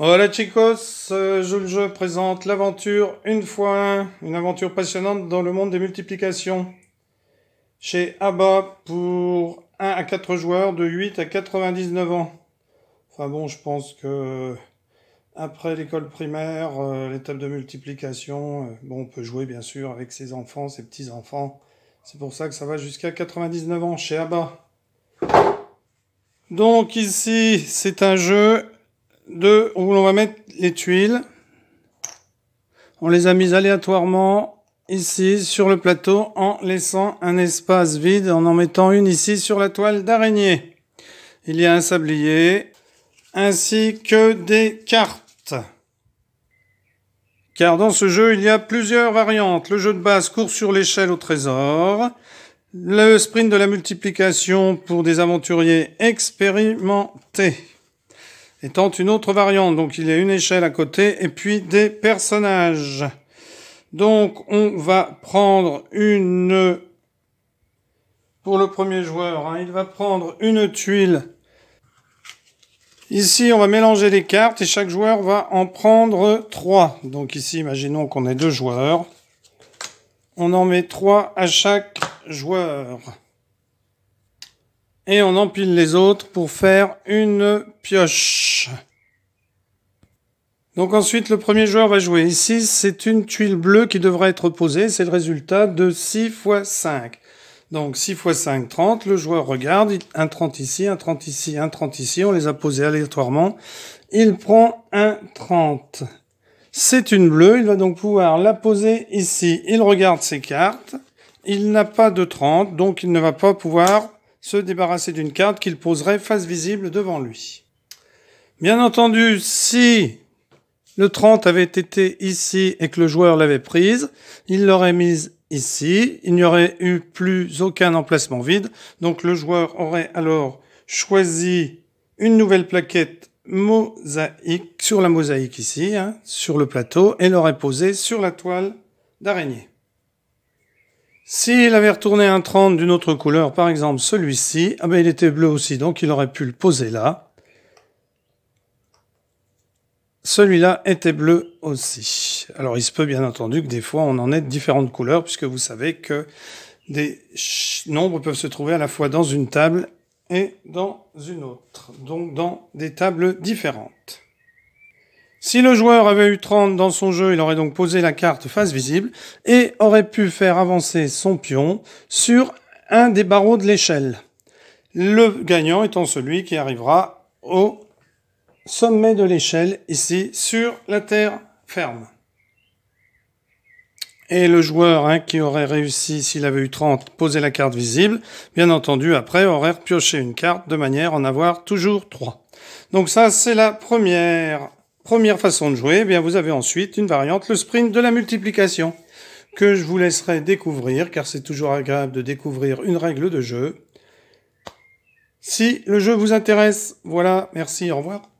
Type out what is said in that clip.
Voilà chicos, euh, je, jeu présente l'aventure une fois une aventure passionnante dans le monde des multiplications. Chez ABBA pour 1 à 4 joueurs de 8 à 99 ans. Enfin bon, je pense que euh, après l'école primaire, euh, l'étape de multiplication, euh, bon, on peut jouer bien sûr avec ses enfants, ses petits-enfants. C'est pour ça que ça va jusqu'à 99 ans chez ABBA. Donc ici, c'est un jeu de où l'on va mettre les tuiles. On les a mises aléatoirement ici sur le plateau en laissant un espace vide en en mettant une ici sur la toile d'araignée. Il y a un sablier ainsi que des cartes. Car dans ce jeu, il y a plusieurs variantes. Le jeu de base court sur l'échelle au trésor, le sprint de la multiplication pour des aventuriers expérimentés étant une autre variante. Donc il y a une échelle à côté et puis des personnages. Donc on va prendre une... Pour le premier joueur, hein. il va prendre une tuile. Ici, on va mélanger les cartes et chaque joueur va en prendre trois. Donc ici, imaginons qu'on ait deux joueurs. On en met trois à chaque joueur. Et on empile les autres pour faire une pioche. Donc ensuite, le premier joueur va jouer. Ici, c'est une tuile bleue qui devrait être posée. C'est le résultat de 6 x 5. Donc 6 x 5, 30. Le joueur regarde. Un 30 ici, un 30 ici, un 30 ici. On les a posés aléatoirement. Il prend un 30. C'est une bleue. Il va donc pouvoir la poser ici. Il regarde ses cartes. Il n'a pas de 30, donc il ne va pas pouvoir se débarrasser d'une carte qu'il poserait face visible devant lui. Bien entendu, si le 30 avait été ici et que le joueur l'avait prise, il l'aurait mise ici, il n'y aurait eu plus aucun emplacement vide, donc le joueur aurait alors choisi une nouvelle plaquette mosaïque, sur la mosaïque ici, hein, sur le plateau, et l'aurait posée sur la toile d'araignée. S'il avait retourné un 30 d'une autre couleur, par exemple celui-ci, ah ben il était bleu aussi, donc il aurait pu le poser là. Celui-là était bleu aussi. Alors il se peut bien entendu que des fois on en ait de différentes couleurs, puisque vous savez que des nombres peuvent se trouver à la fois dans une table et dans une autre, donc dans des tables différentes. Si le joueur avait eu 30 dans son jeu, il aurait donc posé la carte face visible et aurait pu faire avancer son pion sur un des barreaux de l'échelle. Le gagnant étant celui qui arrivera au sommet de l'échelle, ici sur la terre ferme. Et le joueur hein, qui aurait réussi, s'il avait eu 30, poser la carte visible, bien entendu, après, aurait pioché une carte de manière à en avoir toujours 3. Donc ça, c'est la première Première façon de jouer, eh bien vous avez ensuite une variante, le sprint de la multiplication, que je vous laisserai découvrir, car c'est toujours agréable de découvrir une règle de jeu. Si le jeu vous intéresse, voilà, merci, au revoir.